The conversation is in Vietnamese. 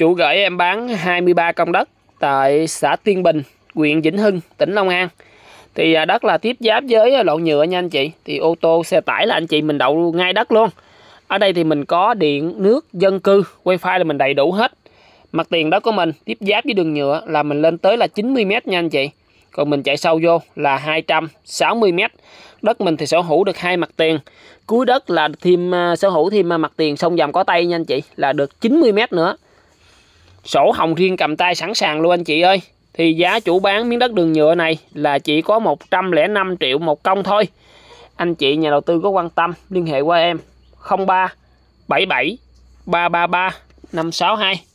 Chủ gửi em bán 23 công đất tại xã Tiên Bình, huyện Vĩnh Hưng, tỉnh Long An. Thì à, đất là tiếp giáp với lộn nhựa nha anh chị. Thì ô tô, xe tải là anh chị mình đậu ngay đất luôn. Ở đây thì mình có điện, nước, dân cư, wifi là mình đầy đủ hết. Mặt tiền đó của mình tiếp giáp với đường nhựa là mình lên tới là 90m nha anh chị. Còn mình chạy sâu vô là 260m. Đất mình thì sở hữu được hai mặt tiền. Cuối đất là thêm à, sở hữu thêm à, mặt tiền sông Dòng có tay nha anh chị là được 90m nữa. Sổ hồng riêng cầm tay sẵn sàng luôn anh chị ơi. Thì giá chủ bán miếng đất đường nhựa này là chỉ có 105 triệu một công thôi. Anh chị nhà đầu tư có quan tâm liên hệ qua em 03 77 333 562